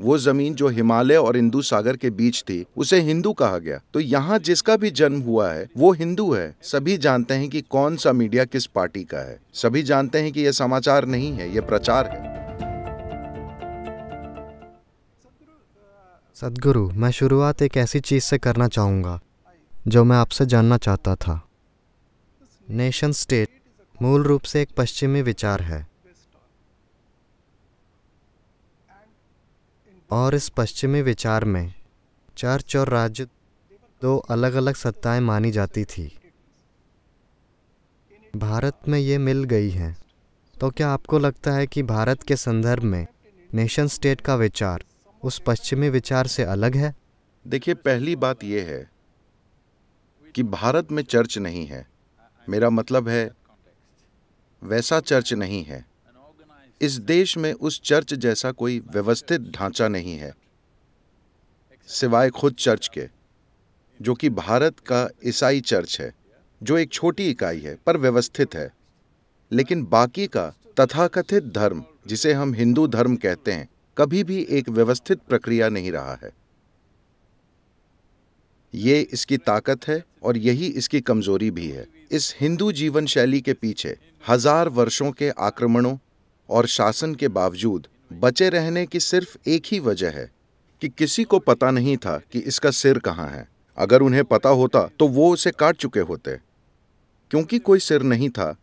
वो जमीन जो हिमालय और हिंदू सागर के बीच थी उसे हिंदू कहा गया तो यहाँ जिसका भी जन्म हुआ है वो हिंदू है सभी जानते हैं कि कौन सा मीडिया किस पार्टी का है सभी जानते हैं कि यह समाचार नहीं है यह प्रचार है सदगुरु मैं शुरुआत एक ऐसी चीज़ से करना चाहूंगा जो मैं आपसे जानना चाहता था नेशन स्टेट मूल रूप से एक पश्चिमी विचार है और इस पश्चिमी विचार में चर्च और राज्य दो अलग अलग सत्ताएं मानी जाती थी भारत में ये मिल गई हैं तो क्या आपको लगता है कि भारत के संदर्भ में नेशन स्टेट का विचार उस पश्चिमी विचार से अलग है देखिए पहली बात यह है कि भारत में चर्च नहीं है मेरा मतलब है वैसा चर्च नहीं है इस देश में उस चर्च जैसा कोई व्यवस्थित ढांचा नहीं है सिवाय खुद चर्च के जो कि भारत का ईसाई चर्च है जो एक छोटी इकाई है पर व्यवस्थित है लेकिन बाकी का तथाकथित धर्म जिसे हम हिंदू धर्म कहते हैं कभी भी एक व्यवस्थित प्रक्रिया नहीं रहा है ये इसकी ताकत है और यही इसकी कमजोरी भी है इस हिंदू जीवन शैली के पीछे हजार वर्षों के आक्रमणों और शासन के बावजूद बचे रहने की सिर्फ एक ही वजह है कि किसी को पता नहीं था कि इसका सिर कहाँ है अगर उन्हें पता होता तो वो उसे काट चुके होते क्योंकि कोई सिर नहीं था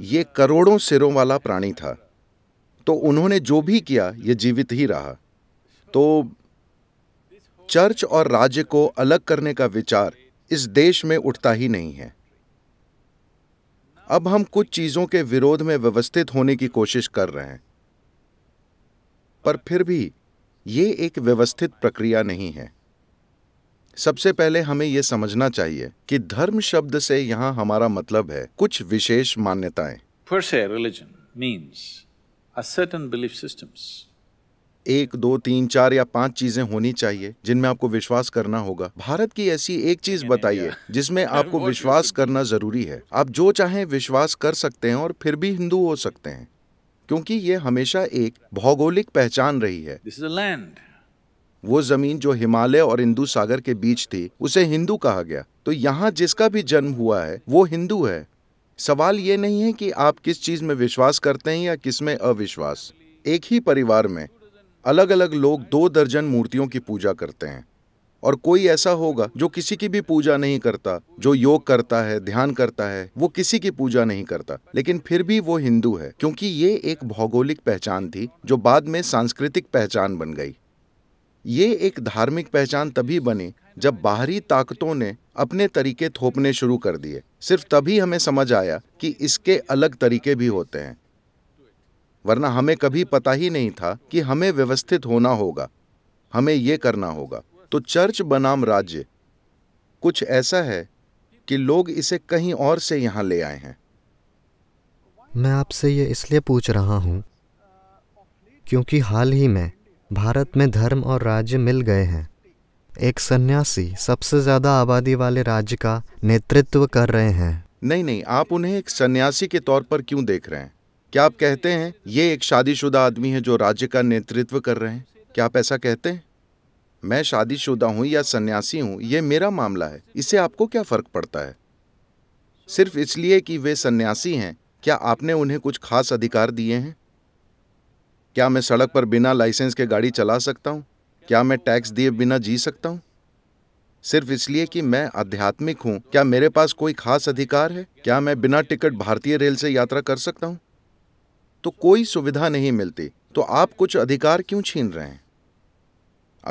ये करोड़ों सिरों वाला प्राणी था तो उन्होंने जो भी किया ये जीवित ही रहा तो चर्च और राज्य को अलग करने का विचार इस देश में उठता ही नहीं है अब हम कुछ चीज़ों के विरोध में व्यवस्थित होने की कोशिश कर रहे हैं पर फिर भी ये एक व्यवस्थित प्रक्रिया नहीं है सबसे पहले हमें यह समझना चाहिए कि धर्म शब्द से यहाँ हमारा मतलब है कुछ विशेष मान्यताएं Per se, religion means a belief system एक दो तीन चार या पांच चीजें होनी चाहिए जिनमें आपको विश्वास करना होगा भारत की ऐसी एक चीज बताइए जिसमें आपको विश्वास करना जरूरी है आप जो चाहें विश्वास कर सकते हैं और फिर भी हिंदू हो सकते हैं क्योंकि ये हमेशा एक भौगोलिक पहचान रही है वो जमीन जो हिमालय और हिंदू सागर के बीच थी उसे हिंदू कहा गया तो यहाँ जिसका भी जन्म हुआ है वो हिंदू है सवाल ये नहीं है कि आप किस चीज में विश्वास करते हैं या किस में अविश्वास एक ही परिवार में अलग अलग लोग दो दर्जन मूर्तियों की पूजा करते हैं और कोई ऐसा होगा जो किसी की भी पूजा नहीं करता जो योग करता है ध्यान करता है वो किसी की पूजा नहीं करता लेकिन फिर भी वो हिंदू है क्योंकि ये एक भौगोलिक पहचान थी जो बाद में सांस्कृतिक पहचान बन गई ये एक धार्मिक पहचान तभी बनी जब बाहरी ताकतों ने अपने तरीके थोपने शुरू कर दिए सिर्फ तभी हमें समझ आया कि इसके अलग तरीके भी होते हैं वरना हमें कभी पता ही नहीं था कि हमें व्यवस्थित होना होगा हमें ये करना होगा तो चर्च बनाम राज्य कुछ ऐसा है कि लोग इसे कहीं और से यहाँ ले आए हैं मैं आपसे ये इसलिए पूछ रहा हूं क्योंकि हाल ही में भारत में धर्म और राज्य मिल गए हैं एक सन्यासी सबसे ज़्यादा आबादी वाले राज्य का नेतृत्व कर रहे हैं नहीं नहीं आप उन्हें एक सन्यासी के तौर पर क्यों देख रहे हैं क्या आप कहते हैं ये एक शादीशुदा आदमी है जो राज्य का नेतृत्व कर रहे हैं क्या आप ऐसा कहते हैं मैं शादीशुदा हूं या सन्यासी हूं ये मेरा मामला है इससे आपको क्या फ़र्क पड़ता है सिर्फ इसलिए कि वे सन्यासी हैं क्या आपने उन्हें कुछ खास अधिकार दिए हैं क्या मैं सड़क पर बिना लाइसेंस के गाड़ी चला सकता हूँ क्या मैं टैक्स दिए बिना जी सकता हूँ सिर्फ इसलिए कि मैं आध्यात्मिक हूँ क्या मेरे पास कोई खास अधिकार है क्या मैं बिना टिकट भारतीय रेल से यात्रा कर सकता हूँ तो कोई सुविधा नहीं मिलती तो आप कुछ अधिकार क्यों छीन रहे हैं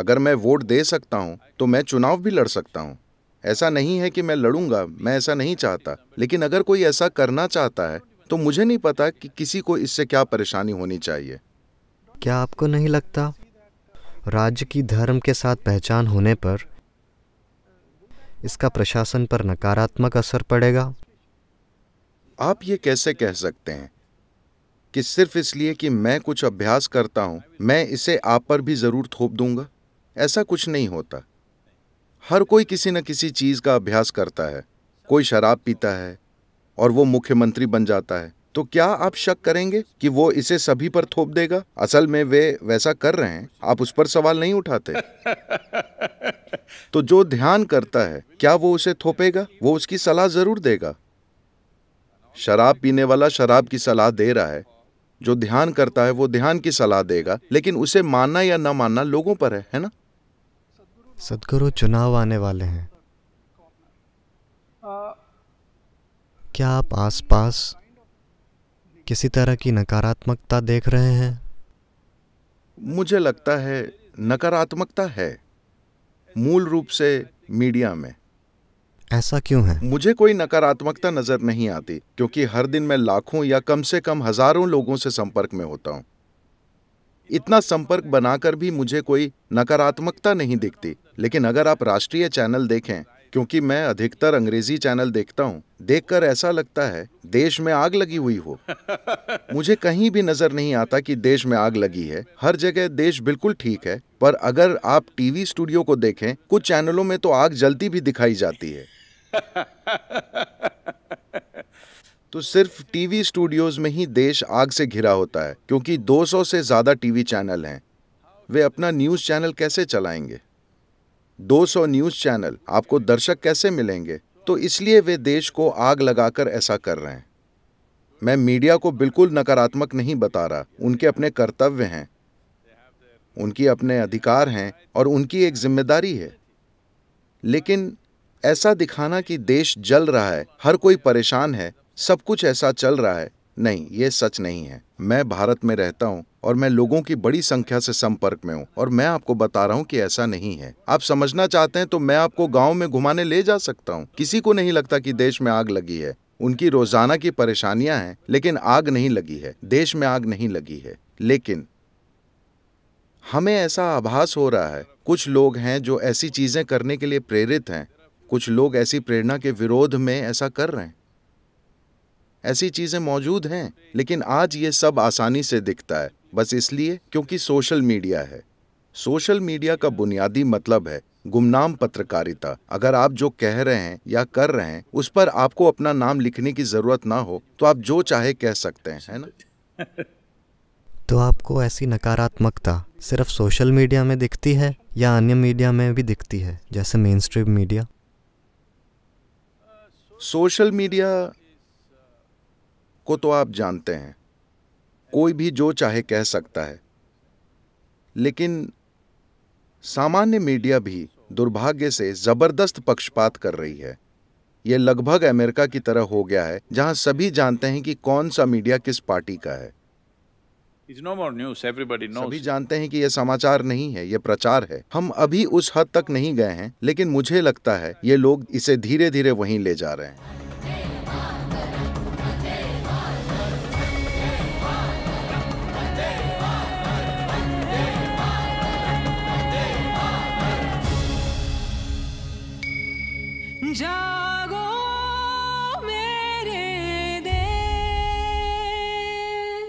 अगर मैं वोट दे सकता हूं तो मैं चुनाव भी लड़ सकता हूं ऐसा नहीं है कि मैं लड़ूंगा मैं ऐसा नहीं चाहता लेकिन अगर कोई ऐसा करना चाहता है तो मुझे नहीं पता कि किसी को इससे क्या परेशानी होनी चाहिए क्या आपको नहीं लगता राज्य की धर्म के साथ पहचान होने पर इसका प्रशासन पर नकारात्मक असर पड़ेगा आप ये कैसे कह सकते हैं कि सिर्फ इसलिए कि मैं कुछ अभ्यास करता हूं मैं इसे आप पर भी ज़रूर थोप दूंगा ऐसा कुछ नहीं होता हर कोई किसी न किसी चीज़ का अभ्यास करता है कोई शराब पीता है और वो मुख्यमंत्री बन जाता है तो क्या आप शक करेंगे कि वो इसे सभी पर थोप देगा असल में वे वैसा कर रहे हैं आप उस पर सवाल नहीं उठाते तो जो ध्यान करता है क्या वो उसे थोपेगा वो उसकी सलाह जरूर देगा शराब पीने वाला शराब की सलाह दे रहा है जो ध्यान करता है वो ध्यान की सलाह देगा लेकिन उसे मानना या ना मानना लोगों पर है है ना सदगुरु चुनाव आने वाले हैं क्या आप आसपास किसी तरह की नकारात्मकता देख रहे हैं मुझे लगता है नकारात्मकता है मूल रूप से मीडिया में ऐसा क्यों है मुझे कोई नकारात्मकता नजर नहीं आती क्योंकि हर दिन मैं लाखों या कम से कम हजारों लोगों से संपर्क में होता हूँ इतना संपर्क बनाकर भी मुझे कोई नकारात्मकता नहीं दिखती लेकिन अगर आप राष्ट्रीय चैनल देखें क्योंकि मैं अधिकतर अंग्रेजी चैनल देखता हूँ देखकर ऐसा लगता है देश में आग लगी हुई हो मुझे कहीं भी नजर नहीं आता कि देश में आग लगी है हर जगह देश बिल्कुल ठीक है पर अगर आप टीवी स्टूडियो को देखें कुछ चैनलों में तो आग जलती भी दिखाई जाती है तो सिर्फ टीवी स्टूडियोज में ही देश आग से घिरा होता है क्योंकि 200 से ज़्यादा टीवी चैनल हैं वे अपना न्यूज़ चैनल कैसे चलाएंगे 200 न्यूज़ चैनल आपको दर्शक कैसे मिलेंगे तो इसलिए वे देश को आग लगाकर ऐसा कर रहे हैं मैं मीडिया को बिल्कुल नकारात्मक नहीं बता रहा उनके अपने कर्तव्य हैं उनकी अपने अधिकार हैं और उनकी एक जिम्मेदारी है लेकिन ऐसा दिखाना कि देश जल रहा है हर कोई परेशान है सब कुछ ऐसा चल रहा है नहीं ये सच नहीं है मैं भारत में रहता हूँ और मैं लोगों की बड़ी संख्या से संपर्क में हूँ और मैं आपको बता रहा हूँ कि ऐसा नहीं है आप समझना चाहते हैं तो मैं आपको गाँव में घुमाने ले जा सकता हूँ किसी को नहीं लगता कि देश में आग लगी है उनकी रोजाना की परेशानियां हैं लेकिन आग नहीं लगी है देश में आग नहीं लगी है लेकिन हमें ऐसा आभास हो रहा है कुछ लोग हैं जो ऐसी चीजें करने के लिए प्रेरित हैं कुछ लोग ऐसी प्रेरणा के विरोध में ऐसा कर रहे हैं ऐसी चीज़ें मौजूद हैं लेकिन आज ये सब आसानी से दिखता है बस इसलिए क्योंकि सोशल मीडिया है सोशल मीडिया का बुनियादी मतलब है गुमनाम पत्रकारिता अगर आप जो कह रहे हैं या कर रहे हैं उस पर आपको अपना नाम लिखने की ज़रूरत ना हो तो आप जो चाहे कह सकते हैं है ना तो आपको ऐसी नकारात्मकता सिर्फ सोशल मीडिया में दिखती है या अन्य मीडिया में भी दिखती है जैसे mainstream media social media को तो आप जानते हैं कोई भी जो चाहे कह सकता है लेकिन सामान्य मीडिया भी दुर्भाग्य से ज़बरदस्त पक्षपात कर रही है यह लगभग अमेरिका की तरह हो गया है जहां सभी जानते हैं कि कौन सा मीडिया किस पार्टी का है It's no more news, everybody knows. सभी जानते हैं कि ये समाचार नहीं है ये प्रचार है हम अभी उस हद तक नहीं गए हैं लेकिन मुझे लगता है ये लोग इसे धीरे धीरे वहीं ले जा रहे हैं